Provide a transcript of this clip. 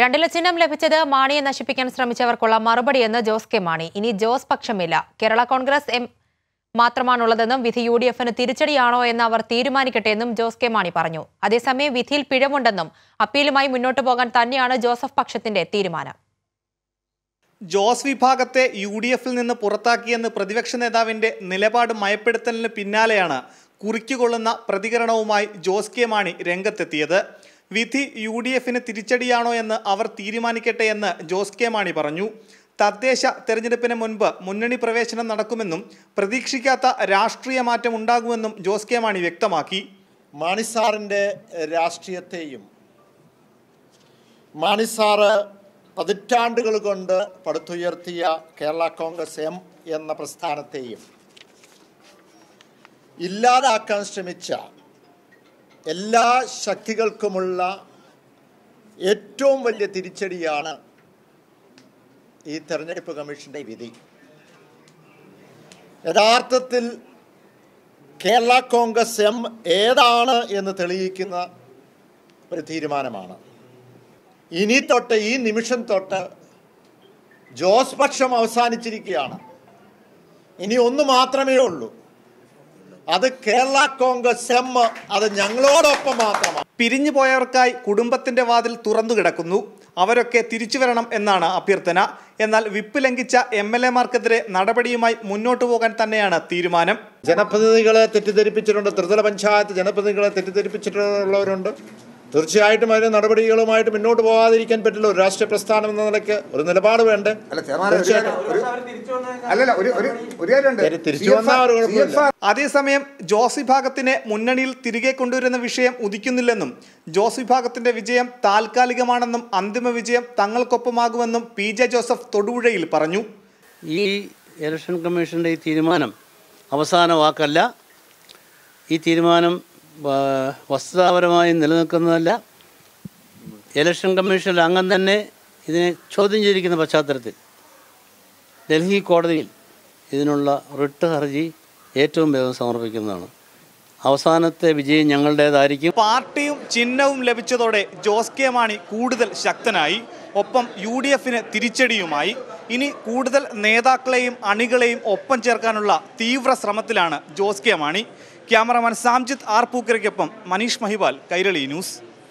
രണ്ടില ചിഹ്നം ലഭിച്ചത് മാണിയെ നശിപ്പിക്കാൻ ശ്രമിച്ചവർക്കുള്ള മറുപടിയെന്ന് ജോസ് കെ മാണി ഇനി ജോസ് പക്ഷമില്ല കേരള കോൺഗ്രസ് എം മാത്രമാണുള്ളതെന്നും വിധി യു ഡി എഫിന് തിരിച്ചടിയാണോ എന്ന് അവർ തീരുമാനിക്കട്ടെ എന്നും ജോസ് കെ മാണി പറഞ്ഞു അതേസമയം വിധിയിൽ പിഴവുണ്ടെന്നും അപ്പീലുമായി മുന്നോട്ടു പോകാൻ തന്നെയാണ് ജോസഫ് പക്ഷത്തിന്റെ തീരുമാനം ജോസ് വിഭാഗത്തെ യു ഡി എഫിൽ നിന്ന് പുറത്താക്കിയെന്ന് പ്രതിപക്ഷ നേതാവിന്റെ നിലപാട് മയപ്പെടുത്തലിന് പിന്നാലെയാണ് കുറിക്കുകൊള്ളുന്ന പ്രതികരണവുമായി ജോസ് കെ മാണി രംഗത്തെത്തിയത് വിധി യു ഡി എഫിന് തിരിച്ചടിയാണോ എന്ന് അവർ തീരുമാനിക്കട്ടെ എന്ന് ജോസ് കെ മാണി പറഞ്ഞു തദ്ദേശ തെരഞ്ഞെടുപ്പിന് മുൻപ് മുന്നണി പ്രവേശനം നടക്കുമെന്നും പ്രതീക്ഷിക്കാത്ത രാഷ്ട്രീയ മാറ്റം ഉണ്ടാകുമെന്നും ജോസ് കെ മാണി വ്യക്തമാക്കി മാണിസാറിൻ്റെ രാഷ്ട്രീയത്തെയും മാണിസാറ് പതിറ്റാണ്ടുകൾ കൊണ്ട് പടുത്തുയർത്തിയ കേരള കോൺഗ്രസ് എം എന്ന പ്രസ്ഥാനത്തെയും ഇല്ലാതാക്കാൻ ശ്രമിച്ച എല്ലാ ശക്തികൾക്കുമുള്ള ഏറ്റവും വലിയ തിരിച്ചടിയാണ് ഈ തെരഞ്ഞെടുപ്പ് കമ്മീഷന്റെ വിധി യഥാർത്ഥത്തിൽ കേരള കോൺഗ്രസ് എം ഏതാണ് എന്ന് തെളിയിക്കുന്ന ഒരു തീരുമാനമാണ് ഇനി തൊട്ട് ഈ നിമിഷം തൊട്ട് ജോസ് പക്ഷം അവസാനിച്ചിരിക്കുകയാണ് ഇനി ഒന്ന് മാത്രമേ ഉള്ളൂ അത് കേരള കോൺഗ്രസ് എം അത് ഞങ്ങളോടൊപ്പം മാത്രമാണ് പിരിഞ്ഞു പോയവർക്കായി കുടുംബത്തിന്റെ വാതിൽ തുറന്നു കിടക്കുന്നു അവരൊക്കെ തിരിച്ചു വരണം എന്നാണ് അഭ്യർത്ഥന എന്നാൽ വിപ്പ് ലംഘിച്ച എം എൽ മാർക്കെതിരെ നടപടിയുമായി മുന്നോട്ടു പോകാൻ തന്നെയാണ് തീരുമാനം ജനപ്രതിനിധികളെ തെറ്റിദ്ധരിപ്പിച്ചിട്ടുണ്ട് ത്രിതല പഞ്ചായത്ത് ജനപ്രതിനിധികളെ തെറ്റിദ്ധരിപ്പിച്ചിട്ടുള്ളവരുണ്ട് തീർച്ചയായിട്ടും അതിന് നടപടികളുമായിട്ട് മുന്നോട്ട് പോകാതിരിക്കാൻ പറ്റില്ല ഒരു രാഷ്ട്രീയ പ്രസ്ഥാനം എന്ന നിലയ്ക്ക് ഒരു നിലപാട് വേണ്ടത് അതേസമയം ജോസ് വിഭാഗത്തിനെ മുന്നണിയിൽ തിരികെ കൊണ്ടുവരുന്ന വിഷയം ഉദിക്കുന്നില്ലെന്നും ജോസ് വിഭാഗത്തിന്റെ വിജയം താൽക്കാലികമാണെന്നും അന്തിമ വിജയം തങ്ങൾക്കൊപ്പമാകുമെന്നും പി ജെ ജോസഫ് തൊടുപുഴയിൽ പറഞ്ഞു ഈ ഇലക്ഷൻ കമ്മീഷന്റെ ഈ തീരുമാനം അവസാന വാക്കല്ല ഈ തീരുമാനം വസ്തുതാപരമായി നിലനിൽക്കുന്നതല്ല ഇലക്ഷൻ കമ്മീഷനിൽ അംഗം തന്നെ ഇതിനെ ചോദ്യം ചെയ്തിരിക്കുന്ന പശ്ചാത്തലത്തിൽ ഡൽഹി കോടതിയിൽ ഇതിനുള്ള റിട്ട് ഹർജി ഏറ്റവും വേഗം സമർപ്പിക്കുന്നതാണ് അവസാനത്തെ വിജയം ഞങ്ങളുടേതായിരിക്കും പാർട്ടിയും ചിഹ്നവും ലഭിച്ചതോടെ ജോസ് കെ മാണി കൂടുതൽ ശക്തനായി ഒപ്പം യു ഡി എഫിന് തിരിച്ചടിയുമായി ഇനി കൂടുതൽ നേതാക്കളെയും അണികളെയും ഒപ്പം ചേർക്കാനുള്ള തീവ്ര ശ്രമത്തിലാണ് Jose K Mani cameraman Samjith R പൂക്കരയ്ക്കൊപ്പം മനീഷ് മഹിബാൽ കൈരളി ന്യൂസ്